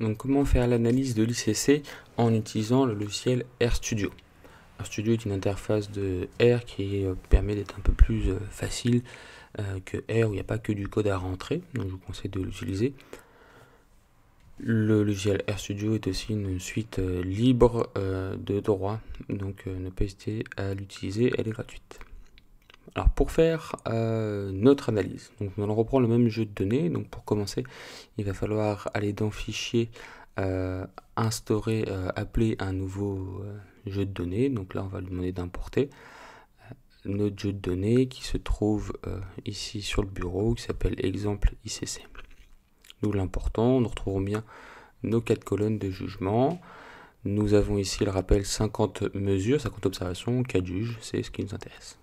Donc comment faire l'analyse de l'ICC en utilisant le logiciel RStudio RStudio est une interface de R qui euh, permet d'être un peu plus euh, facile euh, que R où il n'y a pas que du code à rentrer, donc je vous conseille de l'utiliser. Le logiciel RStudio est aussi une suite libre de droit, donc ne pas hésiter à l'utiliser, elle est gratuite. Alors pour faire euh, notre analyse, donc on reprend le même jeu de données. Donc pour commencer, il va falloir aller dans Fichier, euh, instaurer, euh, appeler un nouveau euh, jeu de données. Donc là, on va lui demander d'importer notre jeu de données qui se trouve ici sur le bureau, qui s'appelle exemple ICC. Nous l'importons, nous retrouvons bien nos quatre colonnes de jugement. Nous avons ici, le rappel, 50 mesures, 50 observations, 4 juges, c'est ce qui nous intéresse.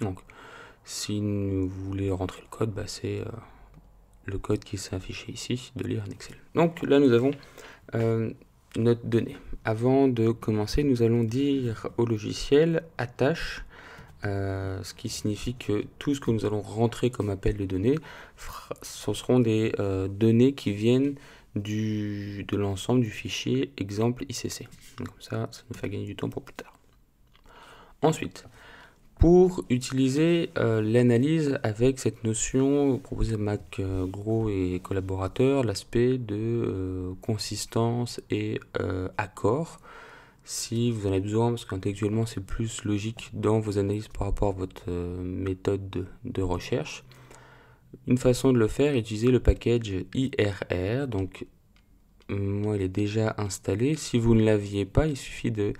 Donc, si vous voulez rentrer le code, bah, c'est euh, le code qui s'est affiché ici de lire en Excel. Donc là, nous avons euh, notre donnée. Avant de commencer, nous allons dire au logiciel attache, euh, ce qui signifie que tout ce que nous allons rentrer comme appel de données, ce seront des données qui viennent du, de l'ensemble du fichier exemple ICC. comme ça, ça nous fait gagner du temps pour plus tard. Ensuite, pour utiliser euh, l'analyse avec cette notion proposée par Mac euh, Gros et collaborateurs, l'aspect de euh, consistance et accord. Si vous en avez besoin, parce qu'intellectuellement c'est plus logique dans vos analyses par rapport à votre méthode de, recherche. Une façon de le faire est d'utiliser le package IRR. Donc, moi il est déjà installé. Si vous ne l'aviez pas, il suffit de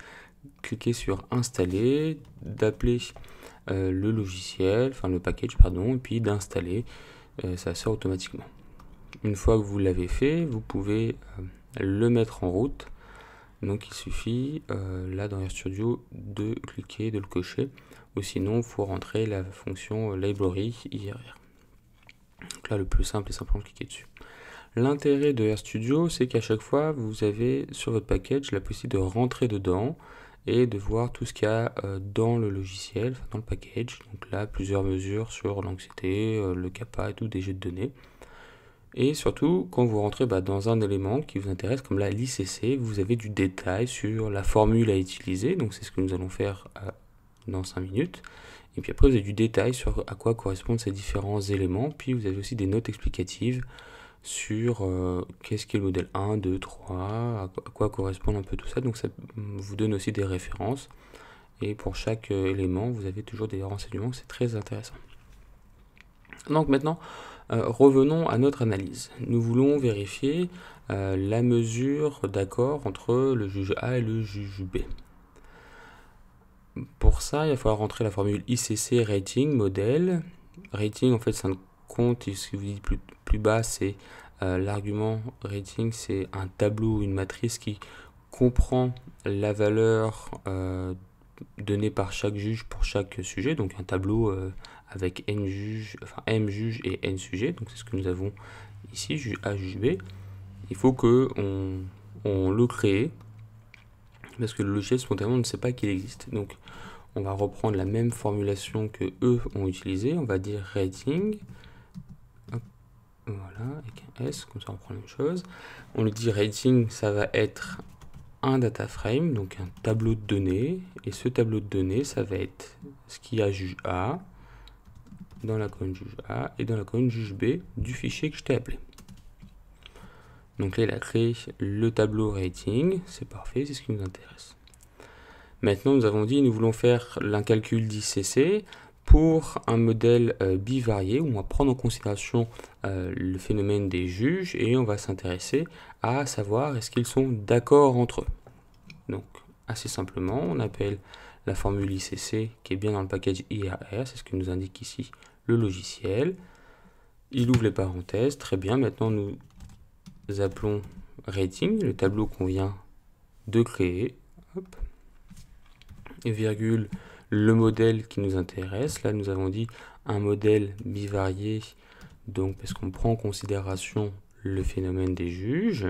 cliquer sur installer, d'appeler euh, le logiciel, enfin le package pardon, et puis d'installer, euh, ça sort automatiquement. Une fois que vous l'avez fait, vous pouvez euh, le mettre en route. Donc il suffit là dans RStudio de cliquer, de le cocher, ou sinon il faut rentrer la fonction library IRR. Donc là le plus simple est simplement de cliquer dessus. L'intérêt de RStudio, c'est qu'à chaque fois, vous avez sur votre package la possibilité de rentrer dedans et de voir tout ce qu'il y a euh, dans le logiciel, dans le package. Donc là, plusieurs mesures sur l'anxiété, euh, le kappa et tout, des jeux de données. Et surtout, quand vous rentrez bah, dans un élément qui vous intéresse, comme là l'ICC, vous avez du détail sur la formule à utiliser. Donc c'est ce que nous allons faire euh, dans 5 minutes. Et puis après, vous avez du détail sur à quoi correspondent ces différents éléments. Puis vous avez aussi des notes explicatives sur euh, qu'est-ce qu'est le modèle 1, 2, 3, à quoi correspond un peu tout ça. Donc ça vous donne aussi des références. Et pour chaque euh, élément, vous avez toujours des renseignements, c'est très intéressant. Donc maintenant, euh, revenons à notre analyse. Nous voulons vérifier la mesure d'accord entre le juge A et le juge B. Pour ça, il va falloir rentrer la formule ICC rating modèle. Rating, en fait, c'est un compte, et ce que vous dites plus, bas, c'est euh, l'argument rating, c'est un tableau une matrice qui comprend la valeur euh, donnée par chaque juge pour chaque sujet, donc un tableau euh, avec n juges, enfin m juges et n sujets, donc c'est ce que nous avons ici, juge A, juge B. Il faut que on, le crée parce que le logiciel spontanément ne sait pas qu'il existe. Donc on va reprendre la même formulation que eux ont utilisé on va dire rating voilà, avec un S, comme ça on prend la même chose. On lui dit rating, ça va être un data frame, donc un tableau de données. Et ce tableau de données, ça va être ce qu'il y a juge A, dans la colonne juge A et dans la colonne juge B du fichier que je t'ai appelé. Donc là, il a créé le tableau rating. C'est parfait, c'est ce qui nous intéresse. Maintenant, nous avons dit, nous voulons faire l'incalcul calcul d'ICC pour un modèle euh, bivarié on va prendre en considération euh, le phénomène des juges et on va s'intéresser à savoir est-ce qu'ils sont d'accord entre eux. Donc assez simplement, on appelle la formule ICC qui est bien dans le package IAR, c'est ce que nous indique ici le logiciel. Il ouvre les parenthèses, très bien, maintenant nous appelons rating, le tableau qu'on vient de créer, virgule le modèle qui nous intéresse. Là, nous avons dit un modèle bivarié, donc parce qu'on prend en considération le phénomène des juges.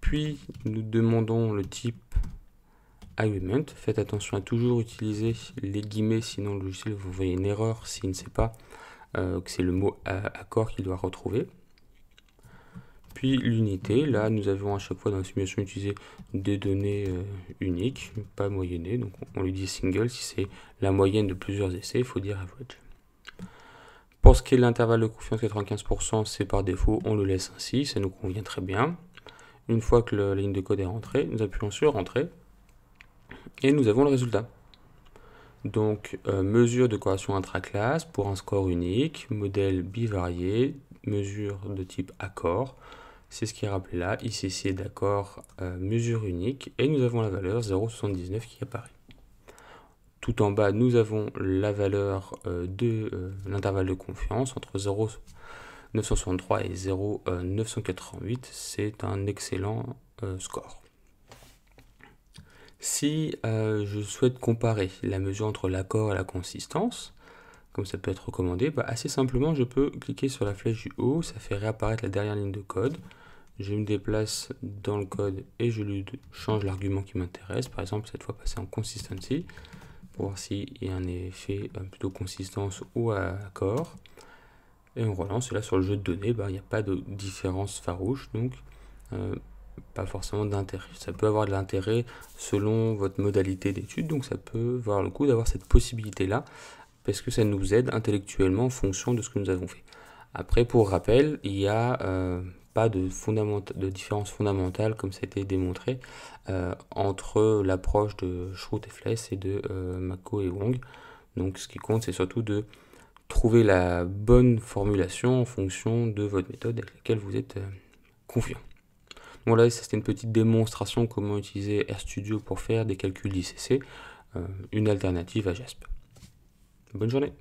Puis, nous demandons le type argument. Faites attention à toujours utiliser les guillemets, sinon le logiciel vous voyez une erreur s'il ne sait pas euh, que c'est le mot accord qu'il doit retrouver. Puis l'unité, là nous avons à chaque fois dans la simulation utilisé des données euh, uniques, pas moyennées, donc on lui dit single, si c'est la moyenne de plusieurs essais, il faut dire average. Pour ce qui est de l'intervalle de confiance 95%, c'est par défaut, on le laisse ainsi, ça nous convient très bien. Une fois que la ligne de code est rentrée, nous appuyons sur rentrer et nous avons le résultat. Donc, euh, mesure de corrélation intra-classe pour un score unique, modèle bivarié, mesure de type accord, c'est ce qui est rappelé là. Ici, c'est d'accord, euh, mesure unique. Et nous avons la valeur 0,79 qui apparaît. Tout en bas, nous avons la valeur euh, de euh, l'intervalle de confiance entre 0,963 et 0,988. C'est un excellent score. Si je souhaite comparer la mesure entre l'accord et la consistance, comme ça peut être recommandé, bah, assez simplement, je peux cliquer sur la flèche du haut, ça fait réapparaître la dernière ligne de code. Je me déplace dans le code et je lui change l'argument qui m'intéresse. Par exemple, cette fois, passer en consistency pour voir s'il y a un effet euh, plutôt consistance ou accord. Et on relance. Et là, sur le jeu de données, bah, il n'y a pas de différence farouche. Donc, euh, pas forcément d'intérêt. Ça peut avoir de l'intérêt selon votre modalité d'étude, donc ça peut voir le coup d'avoir cette possibilité-là parce que ça nous aide intellectuellement en fonction de ce que nous avons fait. Après, pour rappel, il n'y a euh, pas de, différence fondamentale, comme ça a été démontré, euh, entre l'approche de Schroot et Fless et de euh, Mako et Wong. Donc ce qui compte, c'est surtout de trouver la bonne formulation en fonction de votre méthode avec laquelle vous êtes confiant. Voilà, là, c'était une petite démonstration comment utiliser RStudio pour faire des calculs d'ICC, une alternative à JASP. Bonne journée